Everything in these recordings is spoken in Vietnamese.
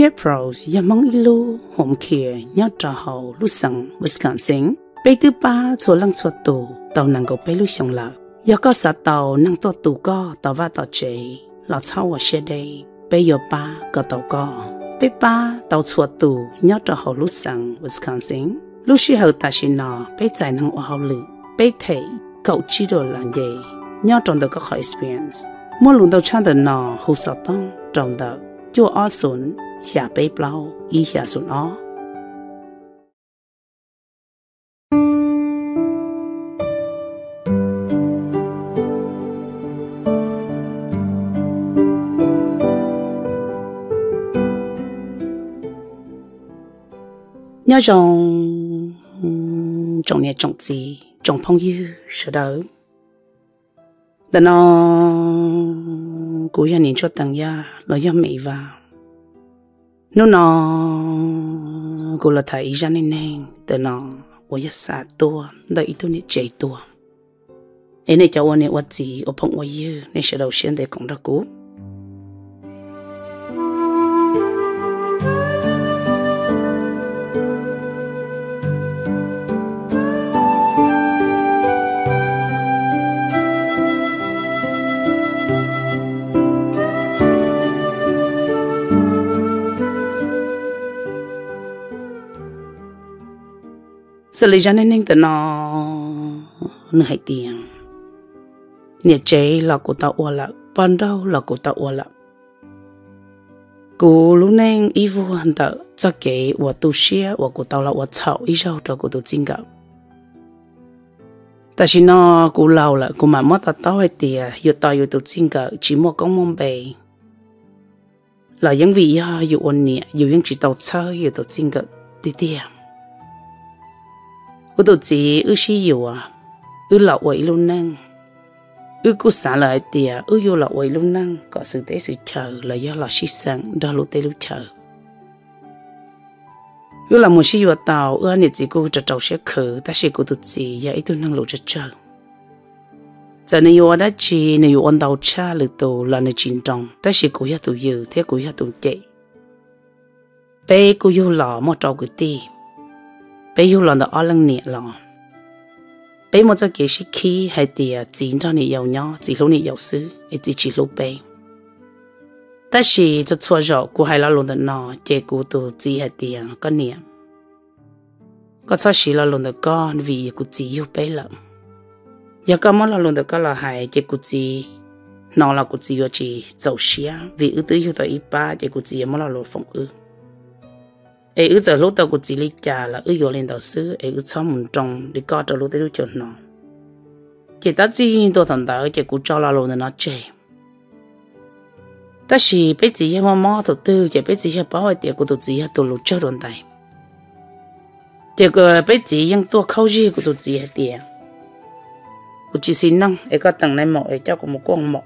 Kia Pros mong Ilu Home Care Nhớ Trò Hậu Lu Sẵn Wisconsin Bây tư ba chỗ lăng chỗ tù Tàu nàng gầu bây lu xong lợ Giờ có sợ tàu nàng tàu tù có Tàu va tàu chế Lọ cháu ở xe đê, Bây giờ ba có tàu có Bây ba tàu chỗ tù Nhớ Trò Hậu Lu Sẵn Wisconsin Lu sư hậu ta xin nò Bây giải nàng ở hậu lự Bây thầy cậu chỉ đồ là gì Nhớ trong đó có khỏi experience Mỗi lần đầu chăn tờ nò Hù sợ tông Trong đó Chúa ở xuống 下背包一下顺哦。nhớ rằng trong nhà trong gì trong phong yêu sợ đỡ đó nó cũng là những chỗ tầng ya nó ya mỹ vào nó nó cô là thầy ra nên nên từ nó ô ya sa tua đợi tôi nít chạy tua ấy này cháu anh ấy vật gì ở phòng ngoài yêu nên sẽ đầu xuyên để cũng ra cú xử lý cho nên nên từ nó nửa hai tiếng nhà chế là của ta ua là ban đầu là của ta ua là cú lúc nên y vu hẳn tờ cho kế ua tu xia ua của tao là ua chậu y rau cho của tu chinh gặp ta chỉ nó cú lâu là cú mà mất tao tao hay tìa yêu tao yêu tu chinh gặp chỉ một công mông bề là những vị yêu yêu ôn nhẹ yêu những chỉ tao chơi yêu tu chinh gặp tìa 我都只有些有啊，有老位 luôn năng, ư cô xã lại tiề, ư yêu lão ấy luôn năng, có sự tế sự chờ là do lão sĩ sáng đó lúc tế lúc chờ. ư là một sĩ tàu, ư anh chị cô trở trầu sẽ khử, ta sẽ cô tự chị, giờ ít năng lộ trở chờ. Giờ này yêu đã chị, này yêu anh tàu cha lự tù là này chín trong, ta sẽ cô ya tù dự, thế cô ya tù chạy. Bé cô yêu lão mà trầu cái tiền bây giờ lòng đó ở lăng nhẹ bây giờ cái gì kể khi hay thì chỉ cho nhẹ yêu nhau chỉ lúc nhẹ yêu sư chỉ chỉ lúc bé ta chỉ cho chua rõ của hai lão lòng đó nọ chỉ của tổ chỉ hay thì cái nhẹ cái cho sĩ lão lòng đó con vì của chỉ yêu bé lắm giờ cái món lão lòng đó có là hay chỉ của chỉ nó là của chỉ yêu chỉ giàu xía vì ưu tư yêu tới ipa chỉ của chỉ món lão lòng phong ưu ai ư giờ lúc tao cũng chỉ lý trả là ư vô lên đầu sư ai ư xóm mình trồng để coi cho lúc tới lúc chuẩn nó chỉ ta chỉ hiện thằng ta chỉ cũng cho là nên nó chơi ta chỉ biết chỉ hết mà mò thổ tư chỉ biết chỉ hết bảo vệ tiền, của tụi chỉ hết tụi lúc chơi đồn tài tiệc biết chỉ những tua khâu gì của tụi chỉ hết tiền. của chỉ xin năng ai có tầng này mọ ai cho của một con mọ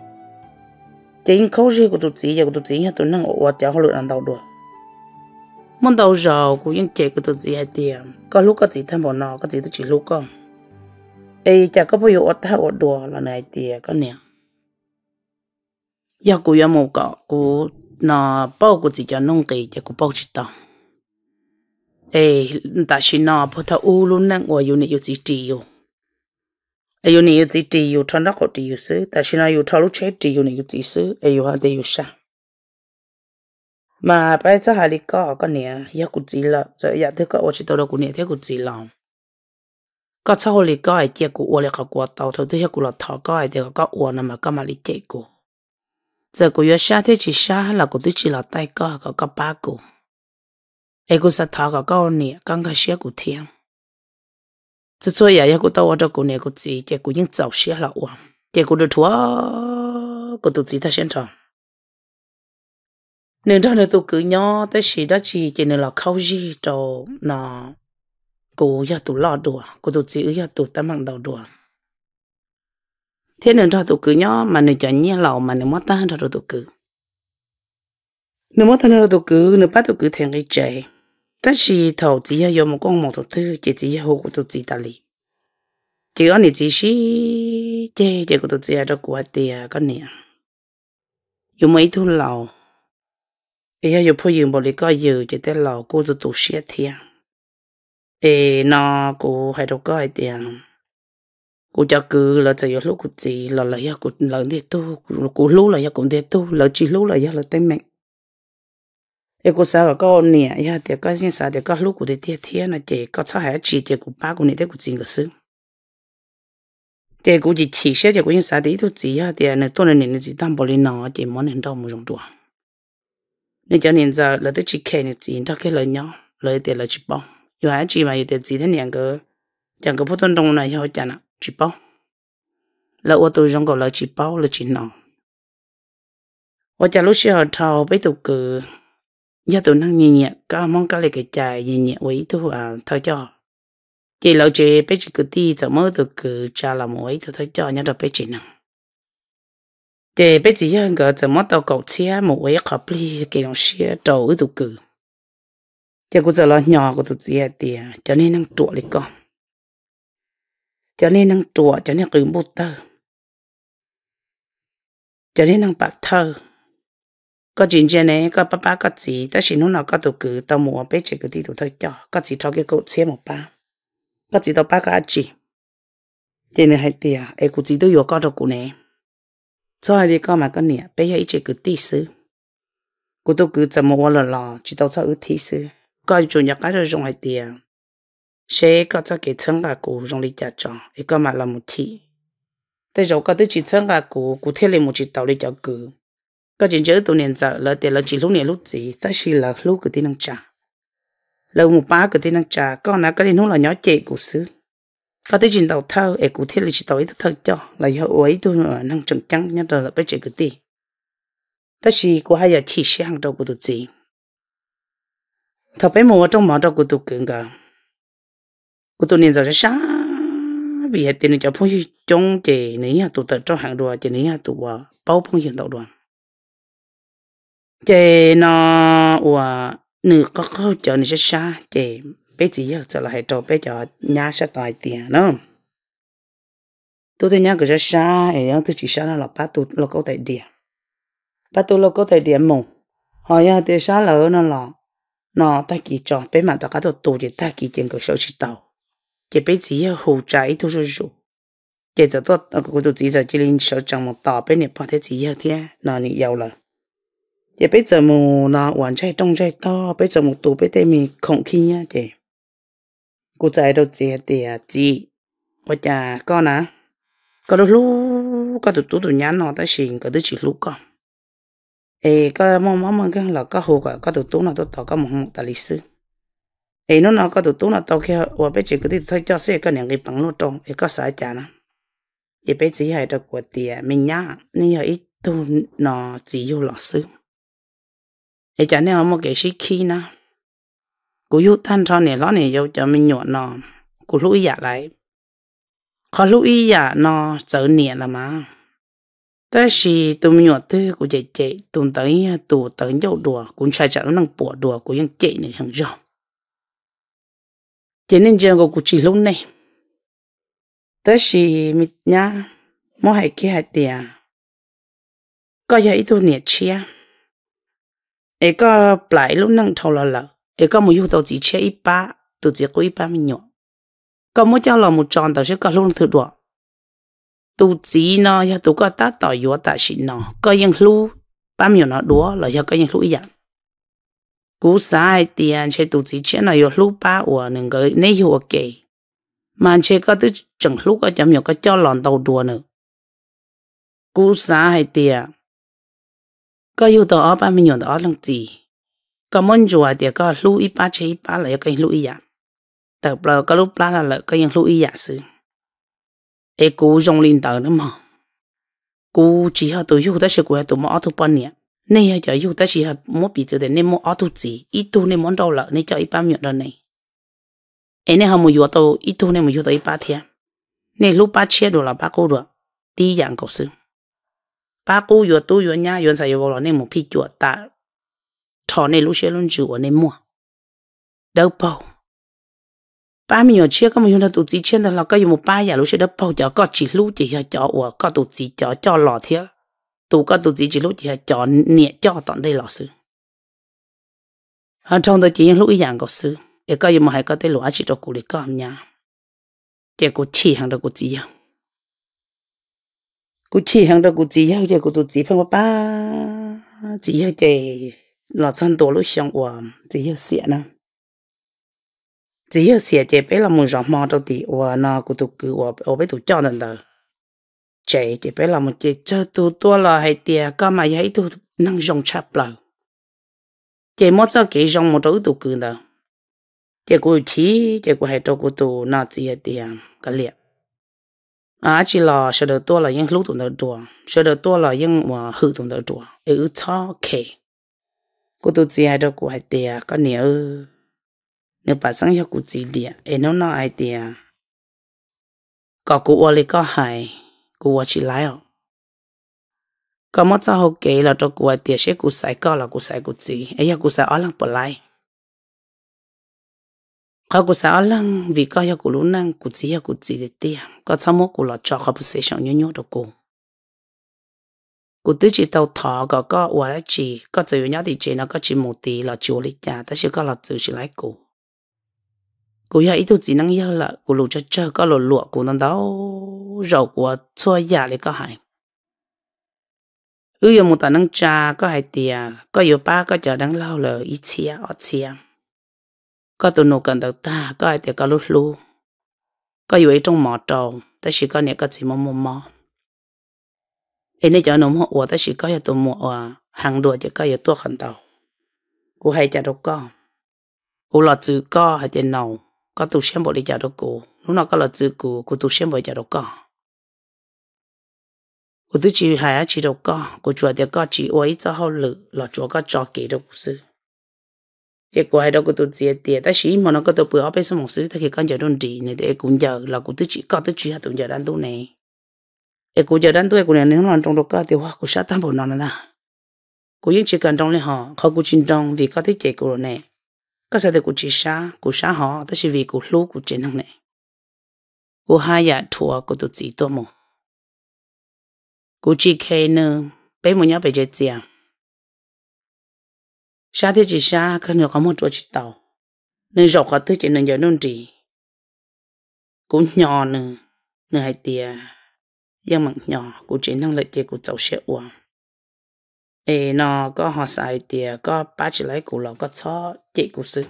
chỉ những khâu gì của tụi chỉ giờ của tụi chỉ hết tụi năng ủa tiệc họ lựa ăn đầu được món đầu giàu của những trẻ của tôi gì hay tiền có lúc có chỉ tham bọn nó có chỉ tôi chỉ lúc con ấy chả có bao giờ ớt ở ớt đùa là này tiền có nè giờ của có một cọ của nó bao của chỉ cho nông kỳ chả của bao chỉ tao ấy ta chỉ nó bao thao u luôn nè ngoài yêu này yêu chỉ chỉ yêu ấy yêu này yêu chỉ chỉ yêu thằng có chỉ yêu sứ ta chỉ nó yêu thao lúc chết chỉ yêu này yêu chỉ sứ ấy yêu hai đây yêu sao mà bây giờ hai lý có có nè yêu cũng gì là giờ yêu thế có chỉ tao đâu cụ nè thế cũng gì lòng có sau lý có ai chia cụ uo lại khảo qua tàu thôi thế yêu cụ là thọ có ai thì có uo nằm mà có mà lý chạy cụ giờ có yêu xa thế chỉ xa là cụ tôi chỉ là tay có có cái ba cụ ai cũng sa thọ cái có nè con cái xe cụ thiêng chứ số giờ yêu cụ tao đâu cụ nè cụ gì chỉ cụ những cháu xe là uo chỉ cụ được thua cụ tôi chỉ ta xem thôi nên đó là tôi cứ nhó tới xí đó chỉ chỉ nên là khâu gì cho nó cố giờ tôi lo đùa cố tôi chỉ giờ tôi tâm bằng đầu đùa thế nên cho tôi cứ nhó mà nên cho nhẹ lầu mà nên mất tan cho tôi cứ nên mất tan cho tôi cứ nên bắt tôi cứ thèm cái chạy tất xí thầu chỉ giờ dùng một con một đầu tư chỉ chỉ giờ của tôi chỉ ta lì chỉ có nên chỉ xí chơi chơi của tôi chỉ là cho của tiền con nè dùng mấy thứ lầu ấy yêu phụ dùng bộ lý có yêu chỉ tên lò cô tự tu sĩ thiệt ấy nó cô hay đâu có hay tiền cô cho cứ là chỉ yêu lúc cô chỉ là là yêu cô là để tu cô lúc là yêu cũng để tu là chỉ lúc là yêu là tên mình ấy cô sao có nè yêu thì có những sao thì có lúc cô để thiệt thiệt là chỉ có cho hai chỉ chỉ cô ba cô này để cô chỉ cái sự thế cô chỉ chỉ sẽ thì cô những sao thì tu chỉ yêu thì này tôi này này chỉ tam bảo lý nó chỉ món này đâu mà dùng được nên cho nên giờ là tới chỉ kể nên chỉ đó cái lời nhau lời tiền là chỉ bao yêu ai chỉ mà yêu tiền chỉ thế này cái chẳng có phút tuần trong này họ chẳng chỉ bao là ô tô trong cái là chỉ bao là chỉ nào ô chả lúc xưa thầu bấy tụ cử giờ tụ năng nhẹ nhẹ cả mong cả lại cái chài nhẹ nhẹ ấy tụ à thầu cho chỉ lâu chế bấy chỉ cứ ti, giờ mới tụ cử cha làm ấy tụ thầu cho nhớ được bấy chỉ năng để bây giờ con tiền, một cái hơn cái 怎么到搞车么我也搞不哩，给人些找一度个，结果这老娘个都接的，叫你能做哩个，叫你能做，叫你给木得，叫你能白头。có chuyện gì này có ba ba có gì ta xin nó nào có tụ cử tao mua bé chơi cái đi tụ thôi cho có gì cho cái cậu xe một ba có gì tao ba cái gì thế này hay tiệt ai cũng chỉ tôi có được cô này cho đi có mà con nè bây giờ chỉ cứ tí sư cô tôi cứ chậm một lần lò chỉ đâu cho ít tí sư coi chủ nhật cái rồi dùng hai tiền sẽ có cho cái chân cả cụ dùng đi trả cho mà là một thị thế rồi có tới chỉ chân cả cụ cụ thiết một chỉ tàu đi cho cứ có chuyện chữ tụi nền giờ là tiền lúc nè lúc gì ta chỉ lúc cái tin năng trả lâu một ba cái tin năng trả con nào cái tin nó là nhỏ trẻ của xứ có tới chuyện đầu thơ em cụ thể là chỉ tàu ấy thơ cho là do ấy tôi là năng trần trắng nhất là bây giờ cái gì ta chỉ của hai giờ chỉ sẽ hàng đầu của tụi gì thật bé mùa trong mỏ đầu của tụi cường cả của tụi nên giờ sẽ sáng vì hết tiền cho phong trong chị nấy à tụi tớ cho hàng đồ chị nấy à tụi bao phong hiện đầu đoàn chị nó và nửa có câu chờ nên sẽ xa chị bây giờ yêu cho là hệ trâu bé nhà sẽ tài tiền nó tôi thấy nhà cửa sẽ xa ấy ông tôi chỉ xa nó là ba tôi là câu tại điện, ba tôi là câu tại điện mù hỏi nhà tôi xa là nó là nó ta kỳ cho bây mà ta cả tôi tu thì ta kỳ tiền của số chỉ tàu chỉ bây giờ yêu hỗ trợ tôi số số chỉ cho tôi tôi tôi chỉ giờ chỉ lên số trong một tàu bây này bắt thế chỉ yêu thế nó này rồi rồi chị bây giờ mù là hoàn trai trong trai to bây giờ một tù bây giờ mình không khi nhá chị cô thì con กูใจเราเจียเตียจีว่าจะก็นะก็รู้ có tụt tụt tụt nhắn nó tới xin có tới chỉ lúc con ê có mong mong mong cái là có hồ cả có tụt tụt nó tụt tao có một một tài lịch sử ê nó nó có tụt tụt nó tao kia và bây giờ cái đi thôi cho xe cái này cái bằng lốt trong ê có sai chả nó ê bây giờ hay được của tiền mình nhá nên hay ít tụt nó chỉ yêu lọ sư ê chả nên mà cái gì khi na cú yêu thân cho nè lo nè yêu cho mình nhộn nò, cú lưu ý lại khó lưu ý à nó sợ nè là mà ta chỉ tụi mình thứ cú chạy chạy tôi tới tụ tới nhậu đùa cũng chạy chạy nó đang bỏ đùa vẫn chạy nữa hàng rong thế nên giờ cú chỉ lúc này tới khi mít nhá mua hai kia hạt tiền có giờ ít tụi nè chia ấy có lại lúc năng thâu lo lợ e có một yêu tàu chỉ chơi ít ba tàu chỉ có ít ba mình nhỏ có một cho là một tròn tàu sẽ có luôn thử đùa tàu chỉ nó ya tàu có ta tàu yếu ta xin nó có những lu ba mình nó đùa là ya có những lu ý dạng cú sai tiền chơi tàu chỉ chơi nó yếu lu ba của những cái này hiểu kệ mà chơi có tới chẳng lu có chẳng nhiều có cho lòn tàu đùa nữa cú sai tiền có yêu tàu ba mình nhỏ tàu lăng gì ก็มันจัวเดียก็ลู่อีป้าเชยป้าเลยก็ยังลู่อีหยาแต่เราก็ลู่ปลาเลยก็ยังลู่อีหยาซื้อเอกูจงลินเตอร์นั่นมั้งกูจีฮะตัวยูแต่เชื่อกูฮะตัวมอทุปนเนี่ยนี่ยจะยูแต่เชื่อมอปีเจอแต่เนี่ยมอทุจีอีตัวเนี่ยมันเราละนี่จะอีป้ามีอะไรเนี่ยเอ็นี่ฮะมอยู่ตัวอีตัวเนี่ยมอยู่ตัวอีป้าเทียนี่ลู่ป้าเชื่อดูละป้ากูดูตีอย่างก็ซื้อป้ากูอยู่ตัวอยู่เนี่ยอยู่ใส่อยู่บอลเนี่ยมอพี่จวดตา thọ này lúc xe luôn chủ này mua đâu bao ba mình nhỏ chia các mình chúng ta tụt chỉ trên là có một ba giờ lúc xe đâu bao giờ có chỉ lúc chỉ cho ở có tụt chỉ cho cho lò thiệt tụ có tụt chỉ chỉ lúc chỉ cho nhẹ cho tận đây lò sư hơn trong đó chỉ những lúc ý dạng có sư để có một hai có thể lúa chỉ cho cụ để có hàm nhà để cụ chỉ hàng đó cụ chỉ hàng cụ chỉ hàng đó cụ chỉ hàng để cụ tụt chỉ phải có ba chỉ hàng để là chân tổ lúc xong của chỉ hiểu xịa nè chỉ hiểu xịa chỉ biết là muốn rõ mò đâu thì của nó của tụ cứ của ở bên tụ cho nên là chạy chỉ biết là muốn chỉ chơi tụ tua là hay tiền cơ mà hay tụt năng dùng chập lại chỉ mất cho kỹ dùng một đối tụt cứ nè chỉ của chỉ chỉ của hay tụ của tụ nó chỉ hay tiền cái liệt à chỉ là sợ được tua là những lúc tụ được tua sợ được tua là những mà hư tụ được tua ở cho kẹt cô tu chỉ ai đâu cô ai tiề có nhiều nếu bà sáng hiệu cô chỉ địa em nó nó ai tiề có cô ở đây có hay, cô ở chỉ lại có mất sao học kế là đâu cô ai tiề sẽ cô sai cô là cô sai cô chỉ ấy là cô sai ở lăng bỏ lại có cô sai ở lăng vì có hiệu cô lú năng cô chỉ hiệu cô chỉ để tiề có sao mất cô là cho có position nhớ nhớ đâu cô cụ tứ chỉ tàu thọ có có quả là chỉ có chữ nhá thì chỉ nó có chỉ một tí là chỗ lịch nhà ta chỉ có là chữ chỉ lấy cụ cụ giờ ít tu chỉ năng nhớ là cụ lụ cho chơi có lụ lụa cụ năng đó rầu của chua già lại có hại Ưu yêu một tà năng cha có hại tia có yêu ba có chờ đang lao lờ ít chia ở chia có tụ nụ cần được ta có hại tia có lú lú có yêu ấy trong mỏ trầu ta chỉ có nhẹ có chỉ một mò mò cho nó 哎，那叫侬我的是搞也多么啊，hàng đồ chỉ cho có 多 khẩn tàu. Cô hay chả đâu có. Cô là chữ có hay tiền nào, có tu xem bộ đi chả đâu cô. Nó nó có là chữ cô, cô tu xem bộ chả đâu có. Cô tu chỉ hay chỉ đâu có, cô chùa thì có chỉ ôi cho hậu lự là chùa có cho kỹ đâu cô sư. Chỉ cô hay đâu cô tu chỉ tiền, ta chỉ mà nó có tu bữa ở bên một sư, ta khi con giờ đơn đi này thì cũng giờ là cô tu chỉ có tu chỉ hay tu giờ đang tu này cô giờ tuổi cô ekuja nên loan trong đó cả tiêu hóa của sát tam bộ non nè cô yên chỉ cần trong này họ họ của chính trong vì có thể chạy của này các sẽ cô chỉ sa cô sa họ đó là vì cô lũ cô chính trong này cô hai nhà thua cô tự chỉ tôi mù cô chỉ khe nữa bé một nhà bé chết gì à sa thì chỉ sa khi nào có một chỗ chỉ tàu nên dọc họ thứ chỉ nên giờ nôn trì cô nhỏ nữa nữa hai tiền yang mặn nhỏ của chỉ năng lực tiền của cháu sẽ uống ê nó có họ xài tiền có bắt chỉ lấy của nó có cho chị của sư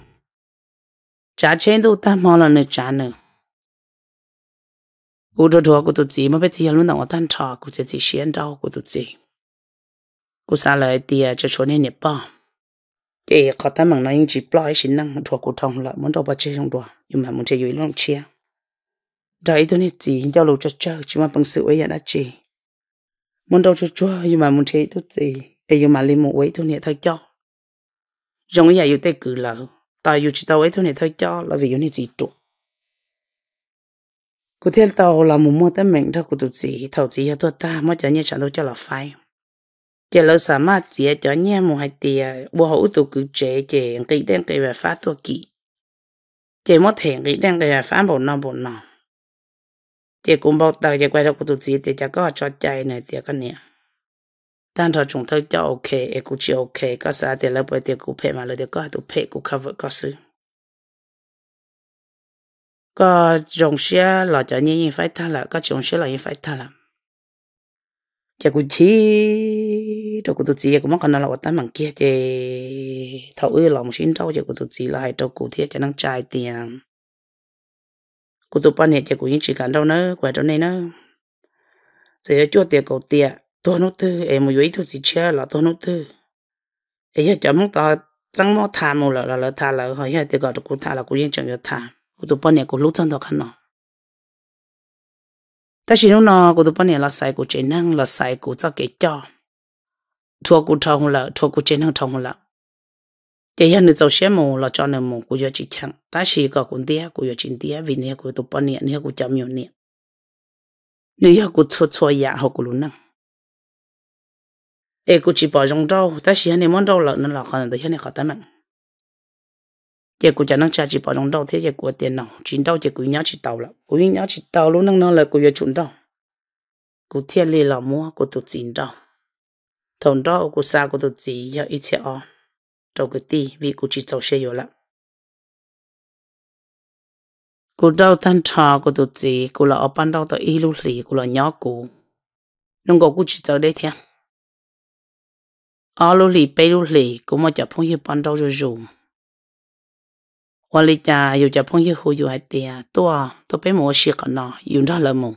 trả trên đâu ta mò là nơi trả nữa cú đồ đồ của tụi chị mà phải chỉ luôn đang ở tan trò của chị chị xuyên đau của tụi chị cú xa lời tiền cho chỗ này nè bom ê có ta mặn nói chỉ bỏ ploy xin năng thuộc của thằng là muốn đâu bao chơi không đùa nhưng mà muốn chơi dưới lòng chia đấy tôi nít gì giao lưu cho chơi chỉ mà bằng sự ấy là chỉ muốn đâu cho cho nhưng mà muốn thấy tôi gì để nhưng mà lên một ấy tôi nít thôi cho giống như vậy yêu cứ là tại yêu chỉ tao ấy thôi nít thôi cho là vì yêu nít gì trụ cô thiên tàu là một mối tâm mệnh thôi của tôi gì thầu gì cho tôi ta mới cho nhé chẳng tôi cho là phai chỉ là sao mà chỉ cho nhé một hai tiền bố hữu tôi cứ chế chế cái đen cái về phát tôi kỹ chế mất thèn cái đen cái về phát bộ nọ bộ nọ chị cũng bảo tờ chị quay ra cụ tụ gì thì chắc có cho chạy này thì cái nè đang thọ chúng tôi cho ok em cũng chịu ok có sao thì lấy bởi thì cũng phải mà lấy thì có tụ phải cũng cover có sự có dùng xe là cho như phải thay lại, có dùng xe là như phải thay lại. chị cũng chỉ đâu cũng tụ gì cũng mắc còn là tám bằng kia chị thầu ư lòng xin đâu chị cũng tụ gì là hai đâu cụ thiết cho năng trai tiền cô tụ ban hệ thì cô yên chỉ cần đâu nữa quay trong này nữa giờ cho tiền cậu tiền tôi nốt tư em mới thu chỉ chơi là tôi nốt tư ấy giờ chấm ta chẳng mò thà mò là là là thà là hỏi giờ thì gọi cô thà là cô yên chẳng được thà cô tụ ban hệ cô lúc chân đó khăn nó ta chỉ nó cô tụ ban hệ là sai cô chế năng là sai cô cho cái cho thua cô thâu là thua cô chế năng thâu là cái hiện cháu xem mồ là cho nên mồ cũng giờ chỉ chẳng ta chỉ có cũng tiếc cũng giờ chỉ tiếc vì dạ nè cũng tụp bận nè nè cũng chậm nhiều nè nè giờ cũng chua chua dạ học cũng luôn năng ê cũng chỉ bảo trong rau ta chỉ hiện nè món rau là nó là khó nên hiện nè khó tắm mạng giờ cũng chẳng năng cha chỉ bảo trong rau thế giờ của tiền nào chỉ rau giờ cũng nhớ chỉ tàu là cũng nhớ chỉ tàu luôn năng nó là cũng giờ chuẩn rau cũng thiên lì là mua cũng tụt chỉ rau thằng rau cũng xa cũng tụt chỉ giờ ít xe on trâu cái tì vì cụ chỉ trâu xe rồi lắm đau tan trò cụ tụt chỉ, cụ là ở ban đầu tới y lưu lì cụ là nhỏ cô. nông cụ cụ chỉ trâu đấy thế ở lưu lì bay lưu lì cụ mà chập phong hiệp ban đầu cho dùng và lý cha yêu chập phong hiệp hồ yêu hai tia tua tôi bé mua xí cả nọ yêu ra lời mùng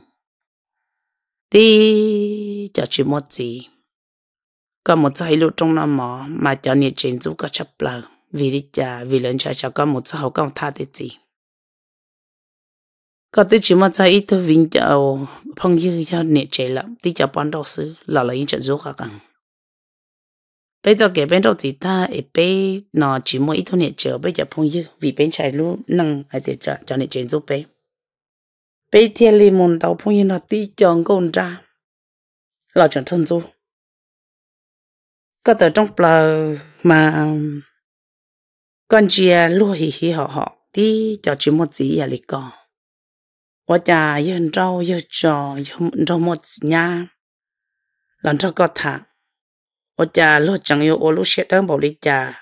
tí cho chỉ một gì có một số lúc trong năm mỏ mà cho nhiệt trên chú có chấp lờ vì đi chả vì lần chả chả có một số hậu công tha thế gì có tới chỉ mà cho ít thôi vinh cho phong dư cho nhiệt chế lắm thì cho bán đồ sứ là lấy trận chú khá cẳng bây giờ cái bên đầu chỉ ta ở bên nó chỉ mỗi ít thôi nhiệt chế bây giờ phong dư vì bên chạy lúc năng hay để cho cho nhiệt chế giúp bé bây thiên li môn đầu phong dư nó đi chọn công ra là chọn thân chú có tờ trong bờ mà um, con chia à, lúa hì hì họ họ đi cho chỉ một gì à lịch cò ở nhà yên rau yên trò yên rau một nhà lần cho có thả ở nhà lúa chẳng yêu ô lúa sẽ đang bảo lịch nhà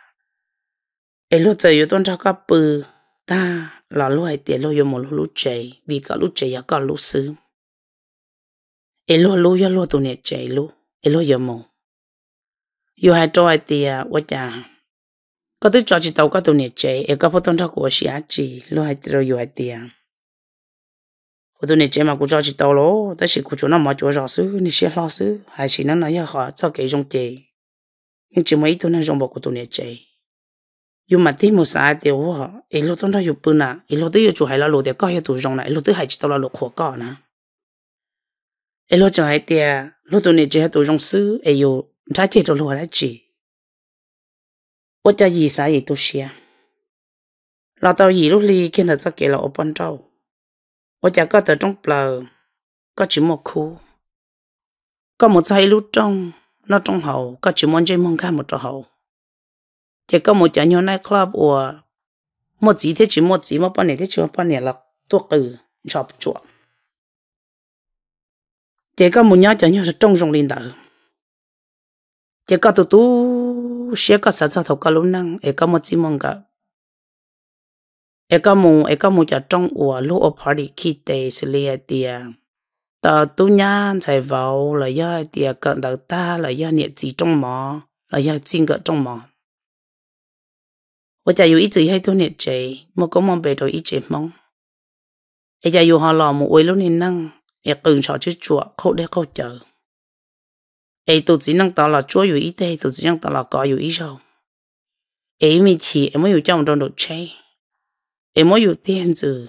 ấy lúa giờ yêu tuần cho có bự ta là lúa hay tiền lúa yêu một lúa chạy vì cả lúa chạy có cả lúa sướng ấy lúa lúa yêu lúa tụi này chạy lúa ấy lúa yêu một yo hai toi tia wa cha có tới cho chi tàu có tàu nhiệt chế e có phô tôn thắc của chị á chị lo hai tia yo hai tia phô tôn nhiệt chế mà cũng cho chi tàu lo, tới chị cũng cho nó mà cho rõ sư ni sẽ lo sư hai chị nó nói ya khó cho cái trong chế nhưng chị mấy tôi nói trong bộ của tàu nhiệt chế yo mà tí một sai tia wa e lo tôn thắc yo bự nà e lo tới yo chủ hai lo lo tia có yo tụ trong nà e lo tới hai chi tàu lo lo khó có nà e lo cho hai tia lo tàu nhiệt chế hai tụ trong sư e yo ta chỉ rồi lùa ra chỉ ô cha gì sao gì tôi xia lão tao gì lúc li khi nào cho kể lão ô bên trâu ô cha có từ trong bờ có chỉ một khu có một sai lúc trong nó trong hậu có chỉ muốn chơi mong ca một chỗ hậu chỉ có một chàng nhau night club của một chỉ thế chỉ một chỉ một bên này thế chỉ một bên này là tuột từ chọc chuột chỉ có một nhóm chàng nhau trong rồng linh đạo chỉ có tụ tụ sẽ có sản xuất thầu có lúc năng ấy có một chỉ mong cả ấy có mù ấy có mù cho trong ủa lúc ở party khi tệ xử lý hay tiề tờ tu nhan chạy vào là do tiề cận đầu ta là do nhiệt chỉ trong mỏ là do xin đây trong mỏ 我就要一直喺度捏住，冇咁望被到一直望。而就要下落冇為咗你能，亦更錯去做，好叻好做。ấy tụt chỉ năng tao là chỗ ít thế tụt chỉ năng tao là ít rồi ấy mình chỉ ấy mới อยู่ trong trong đồ chơi ấy mới อยู่ tiền chữ,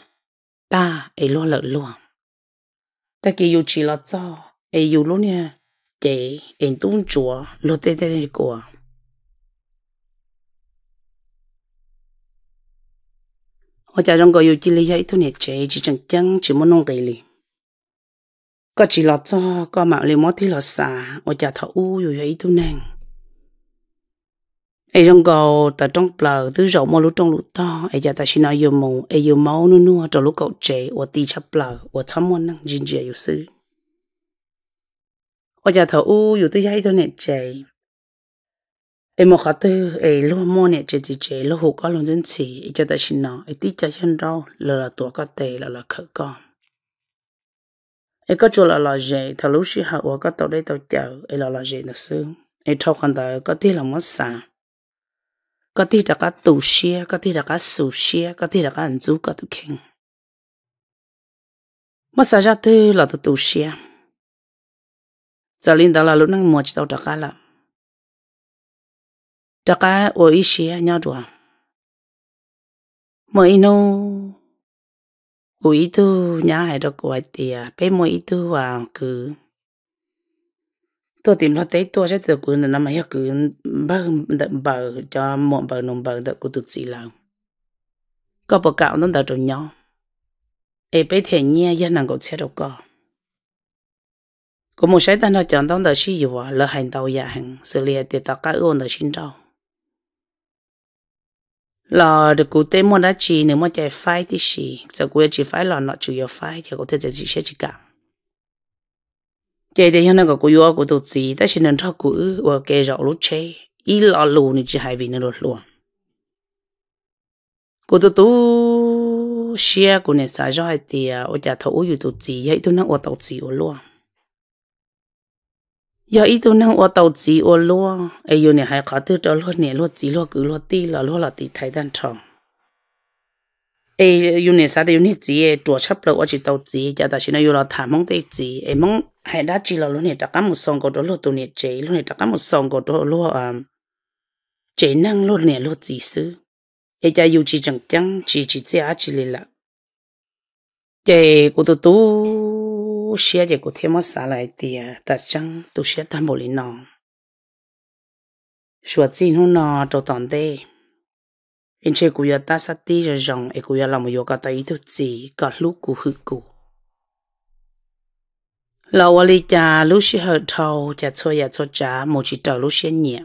ta ấy lo lợn luôn ta kia chỉ là cho luôn nha để ấy tung chúa luôn tê tê tê của ở trong có อยู่ chỉ lấy cái tụi này chơi chỉ chẳng chẳng chỉ muốn nông tay liền có chỉ lọt cho có mạo liều mót thì lọt xả ở nhà thọ u rồi vậy tu nàng ai trong cầu ta trong bờ thứ rộng mà lũ trong lũ to ai giờ ta xin nói yêu mù ai yêu máu nu nu trong lũ cậu trẻ ở ti chập bờ ở thăm môn năng dinh dễ yêu sư ở nhà thọ u yêu tu vậy tu nè trẻ ai mà khát tư ai lũ mò nè trẻ chỉ trẻ lũ hồ có lũ dân chỉ ai giờ ta xin nói ai ti cho chân rau là là tuổi có tệ là là khởi con ai có chỗ là lò dề thằng lúc xí học có tàu đây tàu chở ai là lò dề là sư ai thâu còn tờ có tí là mất xả có tí là cá tù xia có tí là cá sù xia có tí là cá ăn chú có tụ kinh mất xả ra tư là tụ tù xia giờ linh đó là lúc năng mua chỉ tàu đặc cá là đặc cá ôi xia nhau đùa mọi nô u itu nhá hay đó của tiề bé mua itu và cứ tôi tìm ra tới tôi sẽ từ cứ nằm mà cứ bờ bờ cho mọi bờ nồng bờ đó của tự xí lòng có bộ cạo nó đã trồng nhau ai bé thể nhia dân nàng cũng sẽ đâu có có một số tên họ chọn tao đã sử dụng là hành tàu dạng xử lý à, thì tao cả ôn đã sinh đâu lò được cụ tế muốn đã chỉ nếu mà chạy phai thì chỉ giờ cụ chỉ phai lò nó chịu yếu phai thì cụ thể chỉ sẽ chỉ cả chạy thì hiện nay có cụ yếu cụ tổ chỉ ta chỉ nên cho cụ và kê rõ lúc chế ý lò lù thì chỉ hai vị nên lột luôn cụ tổ tu xe cụ này sao cho hai tia ở nhà thấu yếu tổ chỉ vậy tôi nó ở tổ chỉ ở luôn giờ ít đâu nương ô tàu chỉ ô lúa ai yêu này hay khó thứ đó lúa này lúa chỉ lúa cứ lúa tì là lúa là tì thái đan trồng ai yêu này sao đây yêu này chỉ chùa chấp lúa chỉ tàu chỉ giờ ta chỉ nói yêu là thả mong tây chỉ ai mong hay đã chỉ là lúa này đặt cả một song cổ đó lúa tôi này chỉ lúa này đặt cả một song cổ đó lúa à chỉ nương lúa eh, này lúa chỉ sư ai giờ yêu chỉ trồng trăng chỉ chỉ chỉ á chỉ lì lạ cái eh, cô tôi tôi u xia giờ của thêm mất xả lại thì ta chẳng tu xia ta bổ lý nọ sửa chín hôm nọ trâu tòn tê in chơi của ta sát đi rồi rồng ấy e của làm một yoga ta ý thức gì cả lúc của hư cụ lâu ở lý cha lúc xia hợp thâu cha cho ya cho cha một chỉ trâu lúc xia nhẹ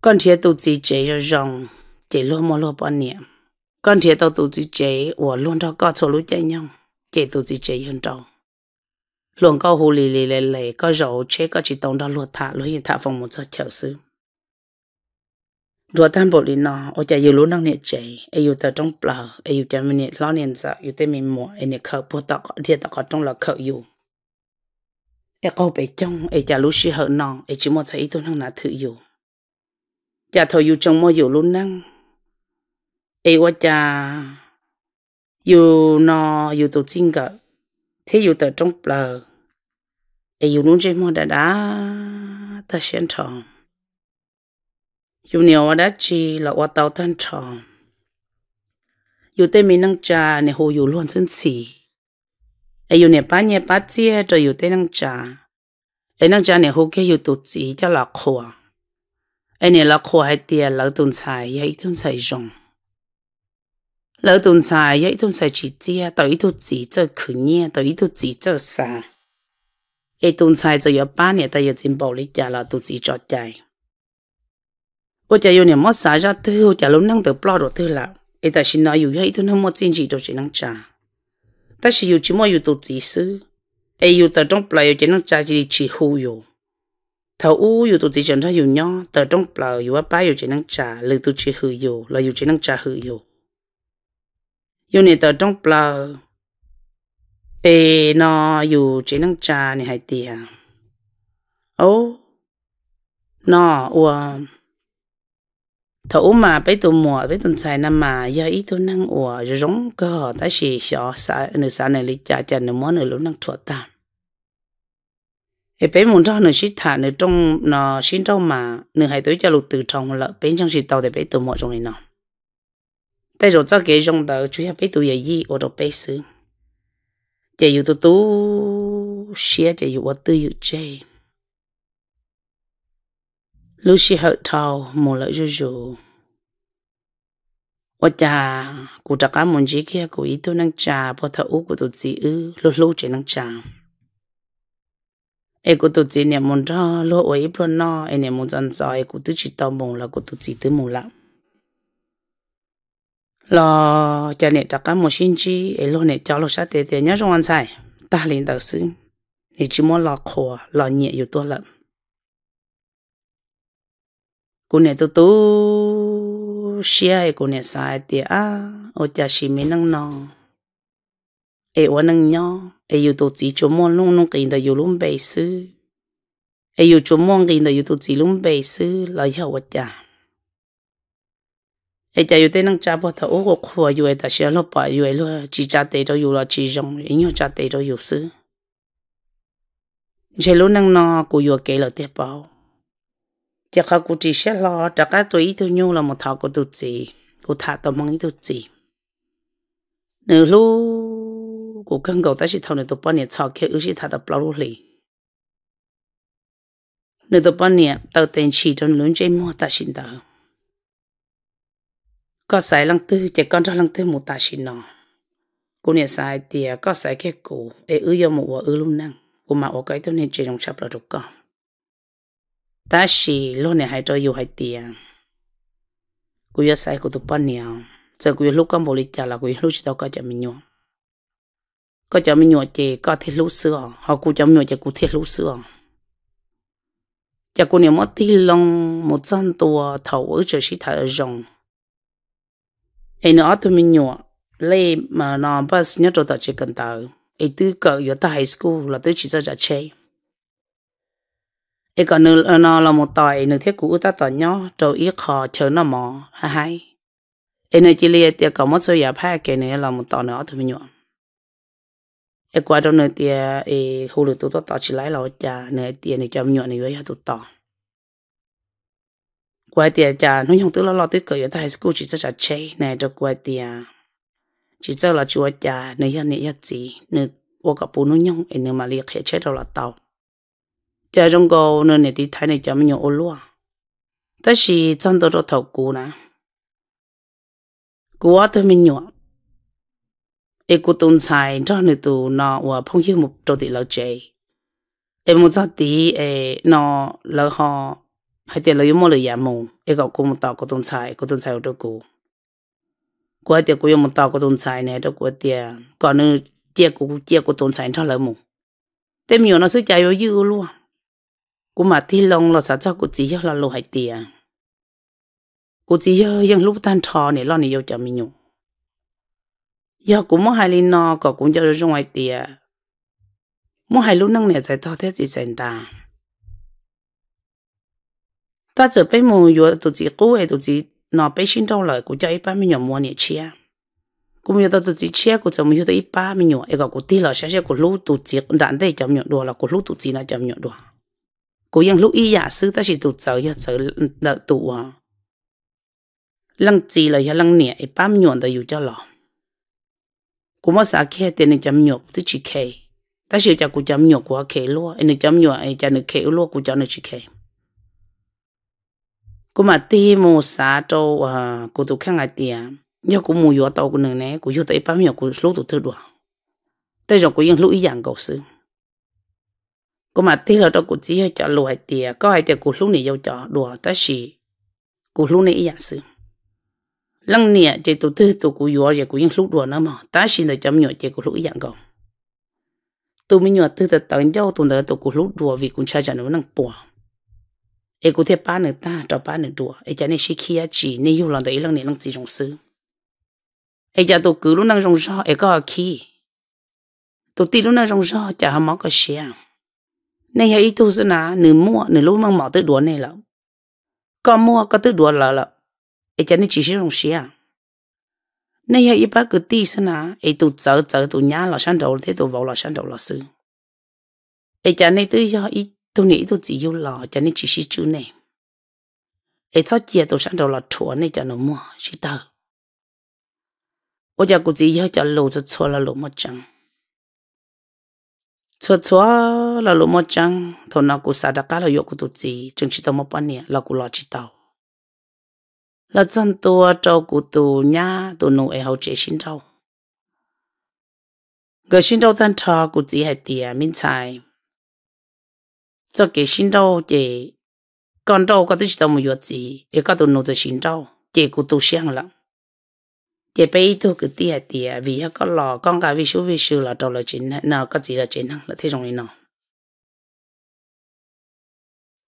con chia tu chỉ chế rồi rồng chỉ luôn một lúc bao nhẹ, con chia tao tu chỉ chế của luôn đó có số lúc chơi nhau kể từ gì chế hơn đâu luôn có hồ lì lì lì lì có rau chế có chỉ tông đó luôn thả luôn hiện thả phòng một giờ chở sư đùa tan bộ lì nọ ô chả yếu lúa năng nhiệt chế ai yêu tờ trong bờ ai yêu chả mình nhiệt lo nhiệt sợ yêu tê mình mùa ai nhiệt khờ bố tọt thiệt tọt trong lọ khờ yêu ai câu bé trong ai chả lúa xí hở nọ ai chỉ một thấy tôi năng là thử yêu chả thôi yêu trong mua yêu lúa năng ai ô chả yêu nó yêu tổ chinh cả thế yêu tổ trong bờ ấy dù nung chơi mua đã đã ta xem tròn dù nhiều đã chỉ là qua tàu thân tròn yêu tên mình năng cha này hồ yêu luôn chân chỉ ấy dù này ba nhà ba chia rồi yêu tên năng cha, ấy năng trà này hồ kia yêu tổ chỉ cho là khổ ấy này là khổ hay tiền là tồn tại hay tồn tại rộng lỡ tuần xài vậy tuần xài chỉ chia tới tu chỉ cho khử nhẹ tới tu chỉ cho xa ấy tuần xài cho giờ ba nè ta giờ tiền bảo lý trả là tu chỉ cho chạy ô chả yêu nè mất xài ra tư ô chả lúc năng tự bỏ đồ tư lão ấy ta xin nói yêu vậy tuần không mất tiền gì đâu chỉ năng trả ta chỉ yêu chỉ mua yêu tu chỉ sư ấy yêu tờ trong play yêu chỉ năng trả chỉ chỉ hù yêu thầu u yêu tu chỉ chẳng ra yêu nhau tờ trong play yêu ba yêu chỉ năng trả lười tu chỉ hư yêu là yêu chỉ năng trả hư yêu yêu nè tao trong plau ê nó yêu chỉ năng cha nè hai tia, ô nó ua thấu mà bây tụ mùa bây tụ sai năm mà giờ ít tụ năng ua rồi giống cơ họ ta chỉ sợ sa, nửa sợ này lý cha cha nửa món nửa lúc năng thuở ta ê bây muốn cho nửa xí thả nửa trong nó xin trong mà nửa hai tuổi cho lục từ trong lợ bên trong xí tàu để bây tụ mùa trong này nào แต่เราจะเกี่ยงเดาช่วยไปตัวใหญ่ยี่อดไปซื้อจะอยู่ตัวตู้เสียจะอยู่วัดตัวอยู่เจลูกเสียหัวทาวมองละจู่จู่ว่าจ้ากูจะก้ามมันจีเกียกูอีตัวนั่งจ้าพอถ้าอู้กูตัวจีอือลูกลูกจะนั่งจ้าเอกูตัวจีเนี่ยมันจ้าลูกไอ้พลนอไอเนี่ยมันจันจอยกูตัวจีตอมงละกูตัวจีตัวมงละ lo cha nè đặt cái một sinh chi ấy lo nè cho lo sát tiền tiền nhớ trong anh sai ta liền đầu sư nè chỉ muốn lo khổ lo lắm. cô nè tôi tôi xia cô nè sai tiền à ô cha xí mấy năng nọ ấy ô năng nhọ ấy yêu tôi chỉ cho muốn luôn luôn kinh đó yêu luôn bề sư ấy yêu cho muốn kinh đó yêu tôi chỉ luôn bề sư lo yêu ô cha ai cha yu te nang cha bo tha o go khua yu ta xem lo pa yu lo chỉ cha te do yu lo chi jong yin yu cha te do yu su je lo nang no ku yu ke lo te pao cha kha ku ti xia lo ta ka to i tu nyu lo mo tha ko tu chi ku tha to mong i tu chi nữ lu ku kan go ta shi thau ne to pa ne cha ke u shi tha ta pla lu li nữ to pa ne ta ten chi ton lun je mo ta shin ta có sai lăng tư chỉ con cho lăng tư một ta xin nó cô nè sai thì có sai cái cụ để ư yo một ư luôn năng cô mà ở cái tôi nên chỉ trong chập là được con ta xì luôn nè hai đôi yêu hai tiền cô yo sai cô tụi bọn nhau giờ cô lúc con bồ lịch trả là cô lúc chỉ tao có cho mình nhau có cho mình nhỏ chị có thể lúc xưa họ cô cho mình nhỏ chị cô thiết lúc xưa chị cô nè mất tiền lòng một trăm tuổi thầu ở chỗ sĩ thợ rồng ai nó tôi mình nhỏ lê mà nó bắt nhớ rồi tao chỉ cần tao ai tư cỡ giờ ta high school là tôi chỉ cho trả chơi ai còn nữa nó là một tỏi nữa thiết cũ ta tỏi nhỏ rồi ít khó chờ nó mò hay hai ai nữa chỉ lê tiệc có một số giờ phải cái này là một tỏi nữa tôi mình nhỏ ai qua trong nơi tiệc ai hồ lửa tôi tao chỉ lấy là cha nơi tiệc này cho mình nhỏ này với tụi tao quay tiền cha nó không tự lo lo tới cửa ở high school chỉ cho cha chơi này cho quay tiền chỉ cho là chúa trả nếu như nếu gì nếu ô gặp bố nó nhung nếu mà liệt hết chết đâu là tàu cha trong cô nên này thì thấy này cho mình nhung ô lúa ta chỉ chân tôi thầu cú nè cú á tôi mình nhớ. ấy cú tồn sai cho nên tụ nó và phong hiếu một trâu thì lâu chơi em muốn cho tí ấy nó lỡ họ hay tiền lấy mua lời giảm mù ấy gặp cô một tàu có tồn tại, có tồn tại ở đâu cũ qua tiền cô dùng một tàu có tồn tại này đâu qua tiền còn nữa chia của chia của tồn tại cho lời mù tem nhiều nó sẽ chạy vô dữ luôn cô mà thi lòng là sao cho cô chỉ cho là lô hay tiền cô chỉ cho những lúc tan trò này lo này yêu chả mình nhung giờ cũng mất hai linh nó có cũng cho trong ngoài tiền mất hai lúc năng này giải thoát thế chỉ sành ta ta chỉ biết mù yo tụ chỉ cố ấy tụ chỉ nó bây xin đâu lại cũng cho ít ba mình nhỏ mua nhỉ chia cũng như ta tụ chỉ chia cũng cho mình hiểu ít ba mình nhỏ ấy gọi cũng tí là sẽ sẽ cũng lú tụ chỉ đạn đây chậm nhỏ đồ là cũng lú tụ chỉ là chậm nhỏ đồ cố yên lú ý giả sư ta chỉ tụ sợ giờ sợ là tụ à lăng chỉ là giờ lăng nhỉ ấy ba mình nhỏ ta yêu cho lòng cũng mà xã kia tiền này chậm nhỏ tức chỉ kề ta chỉ cho cũng chậm nhỏ quá kề luôn anh chậm nhỏ ấy cho nó kề luôn cũng cho nó chỉ kề cô mà ti mù sa trâu à uh, cô tụ khăng ai tiề nhớ cô mù yếu tàu cô nương này cô yếu tới bám nhớ cô lúc tụ thứ đùa tới rồi cô yên lúc ý dạng cầu sư cô mà ti là trâu cô chỉ hơi chọn lùi hai tiề có hai tiề cô lúc này giàu cho đùa ta xì cô lúc này ý dạng sư Lần nè chị tụ thứ tụ cô yếu giờ cô yên lúc đùa nó mà ta xì là chấm nhớ chị cô lúc ý dạng cầu tụ mình nhớ tư tật tận nhau tụ nữa tụ cô lúc đùa vì cũng cha chả nó năng bỏ ai cũng thấy ba nữa ta cho ba nữa đùa ai cho nên sĩ kia chỉ nên hiểu lòng đời, lòng này lòng chỉ trong sự ai cho tôi cứ luôn năng rong rõ ai có khí, tôi tin luôn năng rong rõ chả hả máu có xe này hay tu sửa nà nửa mua nửa lúc mang máu tới đùa này lắm có mua có tới đùa lợ lợ ai cho nên chỉ sĩ trong xe nên hãy ba cứ tin sửa nà ai tôi chở chở tôi nhá là sản đầu thế tôi vào là sản đầu là sư ai cho nên tôi cho ít tôi nghĩ tôi chỉ yêu lò cho nên chỉ xí chú này ấy cho chia tôi sẵn đầu là chùa này cho nó mua xí tờ tôi giờ cũng chỉ yêu cho lù cho chùa là lù một chẳng chùa chùa là lù một chẳng thôi nó cũng xả đặc cá là yêu của tôi chỉ chẳng chỉ tao một bao nhiêu là cũng lo chỉ tao là chân tôi trâu cô tôi nhà tôi nuôi ấy hậu chế xin đâu người xin đâu tan trò của chỉ hệ tiền minh tài cho cái xin đâu chị con đâu có thích đâu mà yuột gì để có tụi nó cho xin đâu chị cũng tu sang lắm chị bây tôi cứ tia tia vì có lò con cả vì số vì sự là trâu là chính nào có gì là chính là thế trong này nó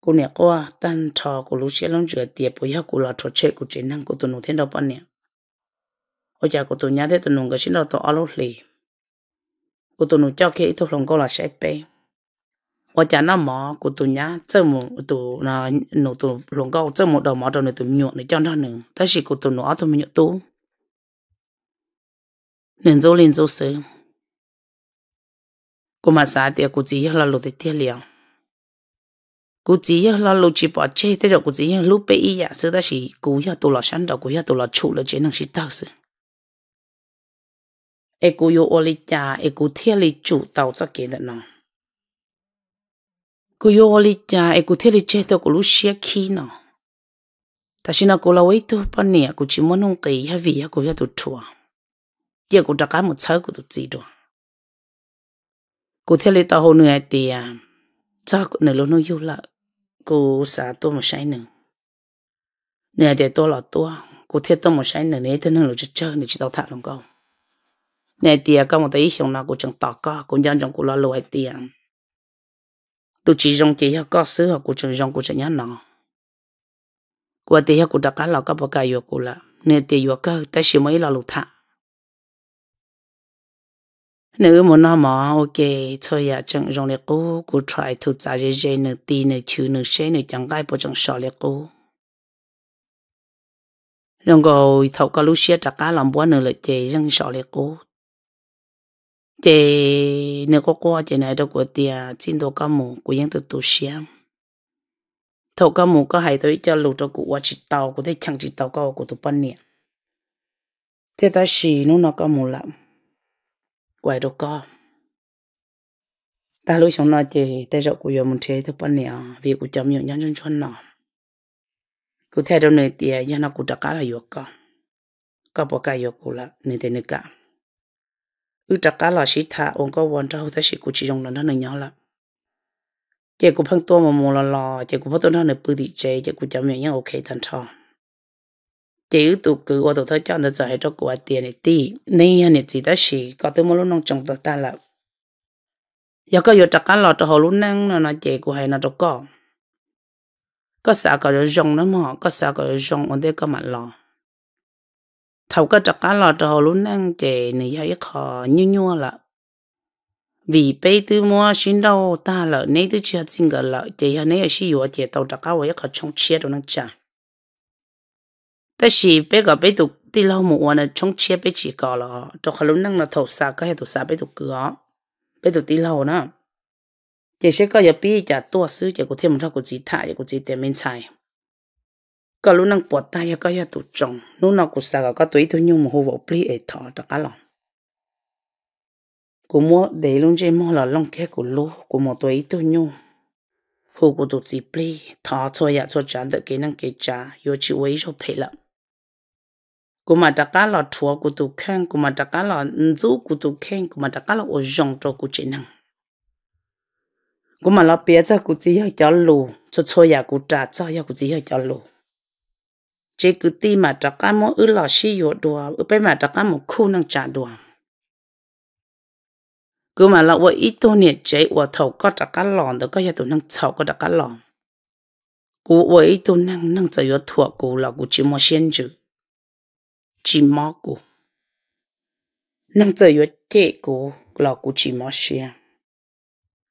cô nè cô tan trò cô lúc xe lông chữa tiệp bây giờ cô là trò chơi của chính năng của tụi nó đâu bọn nè ôi cha của tụi nhà thế tụi nó cái xin đâu tụi alo lì của tụi nó cho cái tụi lòng cô là sẽ bay 我家那毛古多年，这么多那那多龙高，这么多毛着那多苗，你讲他能，但是古多那都没有多，能做能做事，古嘛啥的古只要那路的天亮，古只要那路去把车，这叫古只要路被一呀，实在是古要多了想到古要多了出了，只能是到是。ai cú yêu ô li cha ai cú thiết li chủ tàu cho kia đó nó Ku yo li cha e ku te li che to ku lu shia ki no. Ta shina ku la wei tu pa ni a ku chi mo nung ki ya vi ya ku ya tu chua. Tia ku taka mu tsau ku tu tsi do. Ku te li ta ho nu e ti a tsa ku ne lo nu yu la ku sa tu mo shai nu. Nè để tôi là tôi, cô thiết tôi một sai nè nè thế nên là chơi chơi nè chỉ tao thả lòng câu nè tiề các một tay xong là cô chẳng tỏ co cô nhân trong cô lo lo hay tiề tôi chỉ rong chỉ học có sứ học của trường rong của trường nhá qua thì học của đặc cá lão các bậc cao của là nên thì yêu cơ ta chỉ mới là lục thạ nếu muốn nó mà ok thôi ya trường rong này cô cô try thu trả dễ dễ nữa tí nữa chữ nữa xe nữa chẳng cái bộ trường sợ này cô nhưng gọi thầu có lúc xe đặc cá làm bữa nữa lại chơi rong sợ này cô chị nếu có qua chị này đâu có tiền xin đồ cá mù của những từ tu sửa thầu cá mù có hai tới cho lù cho cụ qua chỉ tàu của thế chẳng chỉ tàu có của tụi bắn nè thế ta xì nó nó cá mù lắm quay đâu có ta lúc chúng nó chị tay rộng của mình thế tụi bắn nè vì của chồng nhiều nhân dân xuân nọ cụ thấy đâu này tiền do nó cụ đặt cá là yêu con có bỏ cá yêu cụ là nên thế này cả ư trả cá lò xí thả ông có vòn cho hậu ta xí cụ chỉ dùng nó này nhỏ là chị cụ phăng tua mà mù lò lò chị cụ phăng tua nó nửa bự thì chị chị cụ chấm miệng nhau ok thằng cho chị ư tụ cử ô tụ thôi cho nó giải cho cụ tiền này tí nay anh này chỉ ta xí có tới một lúc nông trồng ta là giờ có giờ trả cá lò cho hậu lúc năng nó nó chị cụ hay nó đâu có, có sao có được dùng nó mà có sao có được dùng ông đây có mặt lò thầu có trật cá lò trò luôn năng chè này giấy khó như nhua là vì bây từ mua xin đâu ta là nấy tư chia xin gờ lợ chè giờ nấy ở xí yếu chè tàu trật cá vậy khó trong chia đâu năng chả tất nhiên bây giờ bây tục đi lâu một quan là trong chia bây chỉ có là trò khó luôn năng là thầu xa cái hệ thầu xa bây tục cửa bây tục đi lâu nữa chè sẽ có giờ bi chả tua sư chè có thêm một thao của chỉ thả chè của chỉ tiền xài ก็รู้นังปวดตายก็ยาตุจงนู้นกูสากก็ตัวอีตัวยุ่งมโหวปลีเอทอตะกะลองกูมัวเดลุงเจมัวละลองแค่กูรู้กูมัวตัวอีตัวยุ่งหูกูตุจีปลีทอชัวยาชัวจานเดกินังเกจาโยชิวิชัวเพละกูมาตะกะลอทัวกูตุแข้งกูมาตะกะลอจูกูตุแข้งกูมาตะกะลอโอจงตัวกูเจนังกูมาละเปียจ้ากูจีให้จัลลูชัวชัวยากูจ่าจ้าอยากูจีให้จัลลู chế cứ ti mà trả cá mỗi ứ lò xí yểu đùa ứ bây mà trả cá một khu năng trả đùa cứ mà lão vợ ít tô nhiệt chế vợ thầu có trả cá lòn đó có nhà tụ năng chậu có trả cá lòn cú vợ ít tô năng năng chơi yo thua cú là cú chỉ mua xiên chữ chỉ mua cú năng chơi yo tệ cú là cú chỉ mua xiên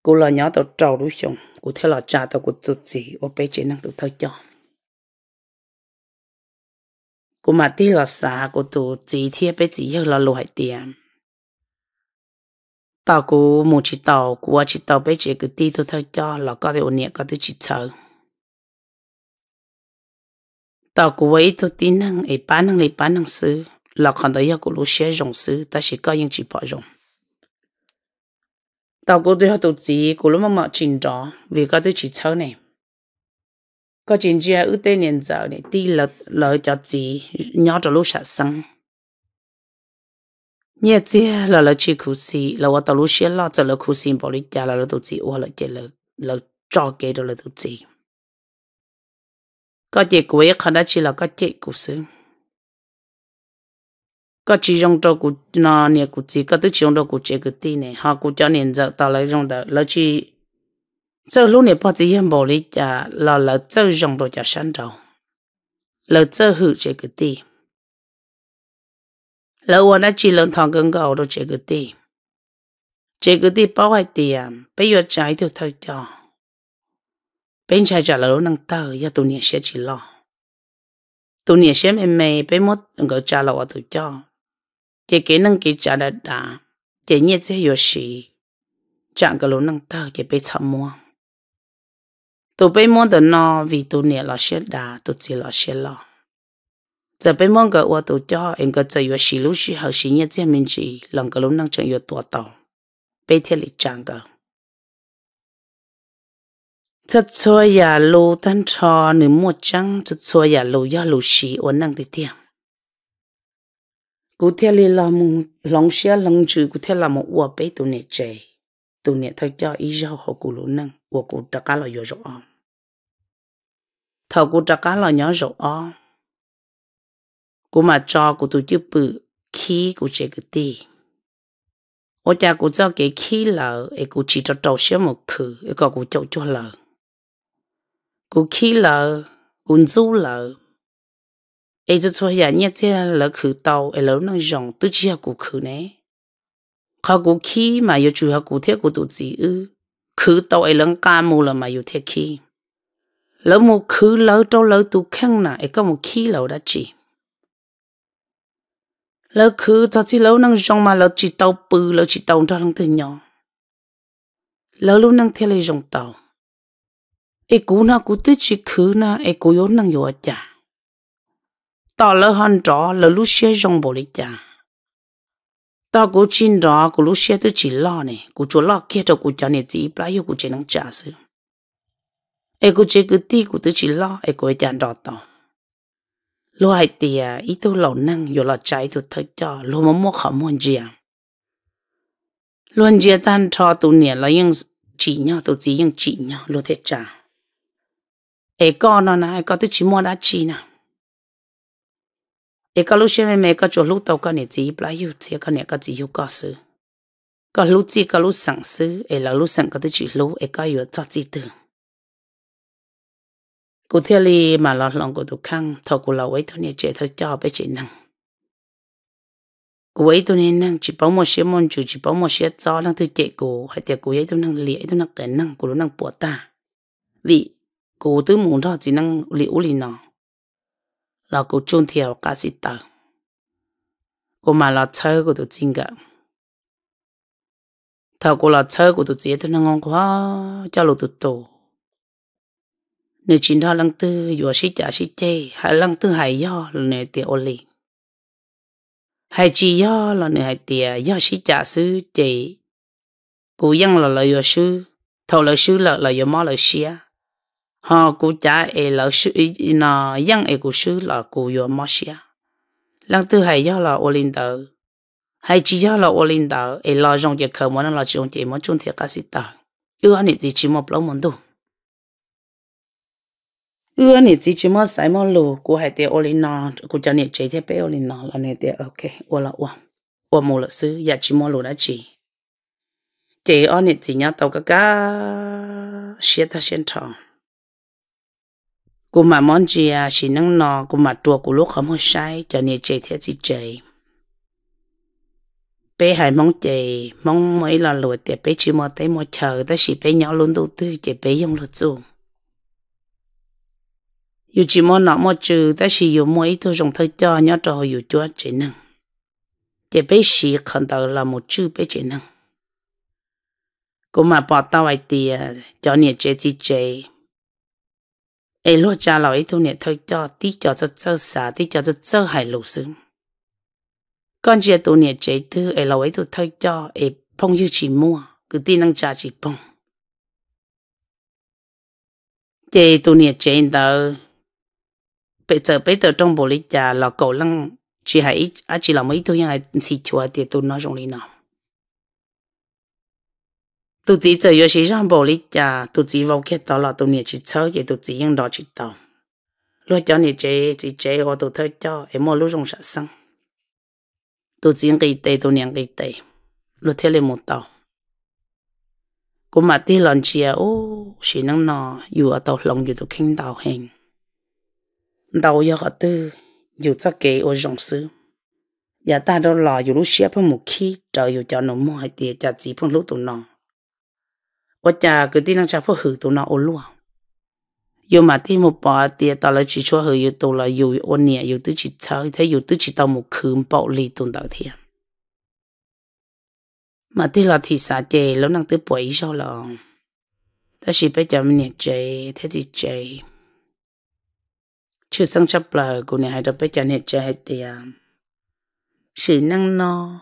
cú là nhỏ tàu trâu đúng không cú theo là trả tàu cú tụt gì ô bé chế năng tụt thôi cho กูมาที่ลอสากูตูจีเทียไปจีเยอะลอรวยเตียมต่อกูมูจิตอกูว่าจิตอไปจีกูตีตัวเธอจอแล้วก็เดี๋ยวเนี้ยก็ตัวจิตเธอต่อกูไว้ตัวตีนังไอ้ป้านังไอ้ป้านังซื้อแล้วคนเดียวกูรู้เชื่อจงซื้อแต่สิก็ยังจีพอจง tao cô tôi học tổ chí cô lúc mà mở trình đó vì có tôi chỉ chơi này có chuyện gì ở tên nhân giàu này tí lợ lợ cho chị nhỏ cho lúc sạch sân nhẹ chị là lợ chị khu sĩ là vợ tao lúc sẽ lo cho lợ khu sĩ bảo đi cha là lợ tụi chị hoặc là chị lợ lợ cho cái đó là tụi chị có chị của ấy đã chỉ là có chị của sự có chỉ trong đó của nó nè của chị có tức trong đó của chị cái tí này họ của cho nên giờ tao lấy trong đó lợ chị 这路呢把这些毛里家老了走上到家山头，老走后这个地，老我那几人堂跟搞到这个地，这个地包外地啊，不要摘掉头掉，本才家老能到要多年些去了，多年些妹妹被莫能够家老我头掉，这给能给家的打，这日子有时，这个老能到也被沉默。tôi bây mong tụi nó vì tôi nè là sẽ đà tôi chỉ là sẽ lo giờ bây mong cái ô tôi cho anh cái giờ vừa xí lú xí hậu xí nhớ chỉ mình chỉ lần cái lúc năng chẳng vừa tua tàu bây thế lịch chẳng cái chất chua ya lu tan cho nửa một trăng chất chua ya lu ya lu xí ổn năng thì tiệm cụ thể là một lòng xe lòng chữ cụ thể là một uo bây tôi nè chơi tôi nè thay cho ý rau họ cụ lũ năng uo cụ tất cả là yo rau thầu cô trả cá là nhỏ rổ o cô mà cho cô tụi chứ bự khí cô chế cái tì ô cha cô cho cái khí lợ ấy cô chỉ cho trâu xíu một khử ấy còn cô chậu cho lợ cô khi lợ cô du lợ ấy cho cho nhà nhét thế lợ khử tàu ấy lỡ năng rồng tứ chia cô khử nè khó cô khi mà yêu chủ hạ cô thế cô tụi gì ư khử tàu ấy lỡ cá mù là mà yêu thế khi lỡ một khứ lỡ trâu lỡ tù khăn nà ấy có một khí lỡ đã chỉ lỡ khứ cho chỉ lỡ năng rong mà lỡ chỉ tàu bự lỡ chỉ tàu cho thằng thằng nhỏ lỡ lúc năng theo lấy rong tàu ấy cú na cú tứ chỉ khứ na ấy cú yếu năng yếu chả tao lỡ hòn trọ lỡ lúc xe rong bồ lý chả tao cú chín trọ cú lúc xe tứ chỉ lo nè. cú chúa lo kia cho cú cho này chỉ bao nhiêu cú chỉ năng trả sự ai cũng chơi cứ ti cũng tự chỉ lo ai cũng chẳng đọt tao lo hai tì à ít tôi lâu năng rồi là trái tôi thấy cho lo mà mua khó mua gì à luôn chia tan cho tụi nè là nhưng chỉ nhau tụi chỉ nhưng chỉ nhau lo thế cha. ai có nó nè ai có tôi chỉ mua đã chỉ nè ai có lúc xem mẹ có chỗ lúc tàu có nè chỉ bảy nhiêu thì có nè có chỉ yêu có sự có lúc chỉ có lúc sẵn sự ai là lúc sẵn có tôi chỉ lúc ai có yêu cho chỉ tưởng กูเที่ยลีมาหลอดลองกูทุกครั้งทอกูเราไว้ตัวนี้เจเธอจอไปจีนังกูไว้ตัวนี้นั่งจีบเอาโมเชมอนจูจีบเอาโมเชจอนั่งตัวเจกูให้เตียกูไว้ตัวนั่งเลี้ยตัวนั่งแต่นั่งกูรู้นั่งปวดตาวิกูตื้อหมุนทอจีนั่งเลี้ยวลีนอเรากูจุนเที่ยวกาสิตากูมาหลอดเชอกูตัวจริงกะทอกูหลอดเชอกูตัวเจตัวนั่งงงกูฮะเจ้าลูกตัวโต nếu chỉ đó lăng tư vừa sĩ trả sĩ chê hãy lăng tư hãy do là nè tiệt ô lì hãy chỉ do là nè hãy tiệt do sĩ trả sư chê cụ dân là lời vừa sư thầu lời sư là lời vừa mò lời xía, họ cụ trả e lời sư nó dân e cụ sư là cụ vừa mò xía, lăng tư hãy do là ô linh tử hãy chỉ do là ô linh tử e lo rong chỉ khờ món là chỉ rong chỉ món chung thiệt cả sĩ tử ưa anh chỉ chỉ một lâu món đủ ưa nè chỉ chỉ mà sai mà lù cô hay tiệt ô linh nọ cô cho nè chế thế bé ô linh nọ là nè tiệt ok ô là ô ô dạ, mua là sư giờ chỉ mà lù đã chỉ chế ô nè chỉ nhá tàu cá cá xe ta xe thọ cô mà món gì à chỉ năng nọ cô mà chùa cô lúc không hơi sai cho nè chế thế chỉ chế bé hay mong chế mong mấy là lù tiệt bé chỉ mà tới một chờ ta chỉ bé nhỏ luôn đầu tư chế bé dùng lụt dùng dù chỉ mò nọ mò chữ ta chỉ dù mỗi tôi dùng thời cho nhớ trò dù chúa chỉ năng để biết sĩ khẩn đầu là một chữ biết chỉ năng cũng mà bỏ tao ai tìa à, cho nhẹ chế chỉ chế ấy lúc cha lão ấy tôi nhẹ thời cho tí cho cho cho xả tí cho cho cho hại lũ sướng con chị tôi nhẹ chế tư ấy lão ấy tôi thời cho ấy phong như chỉ mua cứ tin năng cha chỉ phong chế tu nhẹ chế đâu bây giờ bây giờ trong bộ lịch già là cầu lăng chỉ hay à chỉ là mấy thứ như chỉ chùa thì tôi nói trong lý nào tôi chỉ giờ có sĩ trong bộ lịch già tôi chỉ vào cái đó là tôi nhớ chỉ chơi cái tôi chỉ những đó chỉ tao lúc cho nhớ chơi chỉ chơi hoặc tôi thấy cho em mua lúc trong sạch sang tôi chỉ cái tệ tôi nhớ cái tệ lúc thế là một tao cũng mà tí lần chia à, ô chỉ năng nó dù ở tàu lòng dù tôi kinh tàu hình đầu giờ họ tư dù cho kể ô dòng sư giờ ta đâu lo dù lúc xếp một khi trở dù cho nó mua hay tiền cho chỉ phong lúc tụi nó ô cha cứ tin năng cha phong hử tụi nó ô luôn dù mà tin một bỏ tiền tao là chỉ cho hử dù tụi là dù ô nhẹ dù tứ chỉ chơi thế dù tứ chỉ tao một khứ bảo lì tụi tao thiệt mà tin là thì xả chè lâu năng tứ bảy sau lòng ta chỉ bây giờ mình nhẹ chè thế thì chè chú sang chấp là cô này hay đọc bé chẳng hết chơi hết tiề chỉ năng no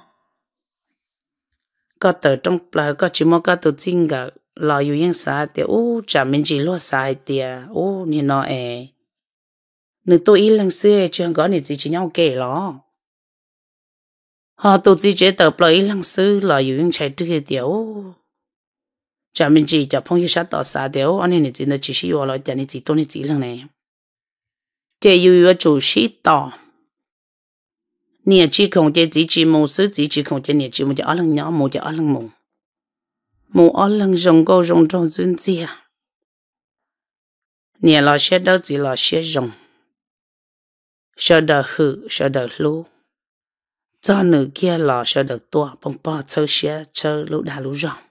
có tờ trong là có chỉ mua có tờ chính cả lo yêu yên xa thì ô chả mình chỉ lo xa hết tiề ô nè nó ề nửa tôi ít lần xưa chưa có nè chỉ chỉ nhau kể lo họ tụ chỉ chế tờ bờ ít lần xưa lo yêu yên chạy trước hết tiề ô chả mình chỉ cho phong yêu sát tỏ xa tiề ô anh nè chỉ là chỉ yêu lo chả nè chỉ tôi nè chỉ lần này 这又要做许多。你只看见自己模式，自己看见你只么叫阿楞鸟，么叫阿楞梦，么阿楞人个人当尊者，你老些到只老些人，晓得好，晓得路，cho nữ kia là 晓得 tua bằng bao chơi xe chơi lũ đà lũ rong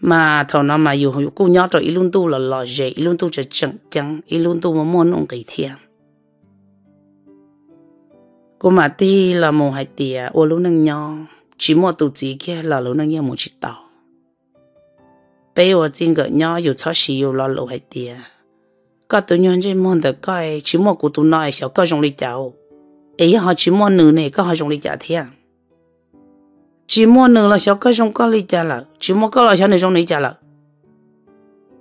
mà thầu nó mà dù hữu cô nhót rồi luôn tu là lò dễ luôn tu chả chẳng chẳng luôn tu mà muốn ông cái thiêng cô mà ti là một hai tia ô luôn nâng nhau chỉ một tụ chỉ kia là luôn nâng nhau một chỉ tàu bây giờ chính cái nhau dù cho xí dù là lúc hai tia có tụ nhân trên môn được coi chỉ một cụ tụ nói sao có dùng lý cháu ấy họ chỉ một nửa này có họ dùng lý cháu thiêng chỉ mua nửa là xong cái trong có lý trả là chỉ mua có là xong này trong này trả là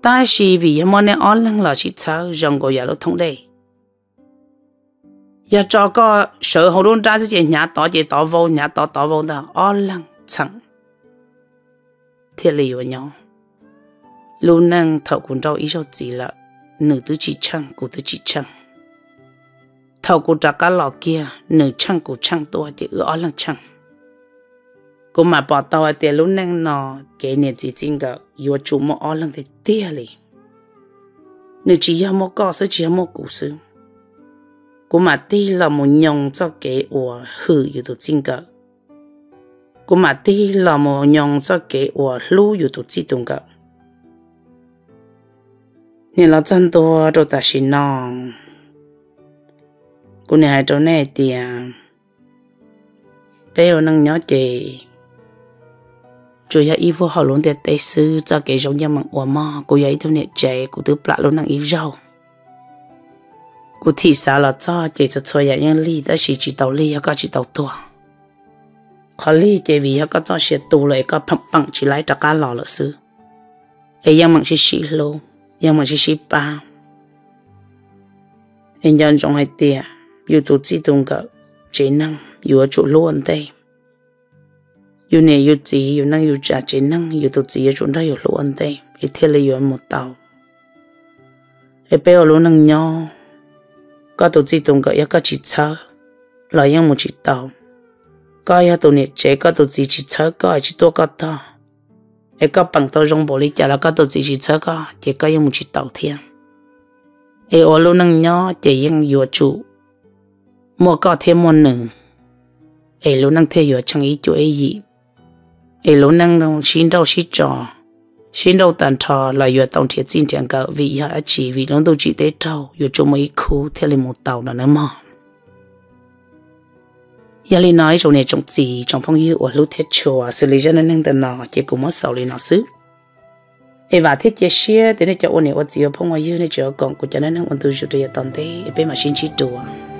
ta chỉ vì mà nên ăn lăng là chỉ sao rằng có giá lúc thông đây giờ cho có sợ hậu đôn ra cái nhà tỏ chỉ tỏ vô nhà tỏ tỏ vô ta ăn lăng chẳng thế là yêu nhau lúc năng thợ cũng đâu ý sao gì là nữ tứ chỉ chăng của tứ chỉ chăng thầu của trả cá lò kia nữ chăng của chăng tôi chỉ ở lăng chăng cô mà bỏ tàu tiền lúc năng nọ kể nè chỉ chính gợ yêu chú mò ở lần thì tiếc đi, nếu chỉ yêu mò có sẽ chỉ yêu mò cũ sự cô mà ti là một nhông cho cái hoa hử yêu tụ chính gợ cô mà ti là một nhông cho cái hoa lưu yêu tụ chỉ tung gợ nên là chân tôi rồi ta xin nòng cô này hai chỗ này thì bây giờ năng nhớ chị chủ yếu y vô họ luôn để tây sư cho cái giống như măng ủa mò cô ấy thông nhẹ trẻ cô tứ plạ luôn năng y rau cô thị xã là cho chỉ cho cho nhà nhân ly đã chỉ chỉ tàu ly có chỉ đầu tua họ ly chỉ vì họ có cho xe tù lại có phẳng phẳng chỉ lái cho cá lò lợ sư ấy yang măng chỉ xí lô yang măng chỉ xí ba anh nhân trong hai tia yêu tụ chỉ tung cả chế năng yêu chỗ luôn đây yêu nè yêu chị yêu nang yêu cha chị nang yêu tổ chị yêu chúng ta yêu luôn te i thế là yu một tàu bé ở luôn nang nhau có tổ zi tung cái có chỉ chớ lại yang một chỉ tàu có ya tu ne chế có tổ zi chỉ chớ có chỉ tu có ta e có bằng tàu rong bồ lý chả là có tổ zi chỉ chớ có chỉ có yang một chỉ tàu thiên e ở luôn nang nhau chỉ yang yu chủ mua có thêm một nửa e lu nang theo yu chẳng ý chủ ấy ấy lỗ năng nông xin đâu xí trò xin đâu tàn trò là vừa tổng thiệt xin tiền cỡ vì hạ chỉ vì lớn đâu chỉ tế trâu vừa cho mấy khu theo lên một tàu là nó mò giờ lên nói chỗ này trong gì trong phong yêu ở lúc thiết chùa xử lý cho nên năng tần nọ chỉ cũng mất sầu lên nó xứ ấy và thiết chế xe thế này cho ôn này ôn gì ở phong yêu này cho còn của cho nên năng ôn tu chủ đề toàn thế bên mà xin chỉ chùa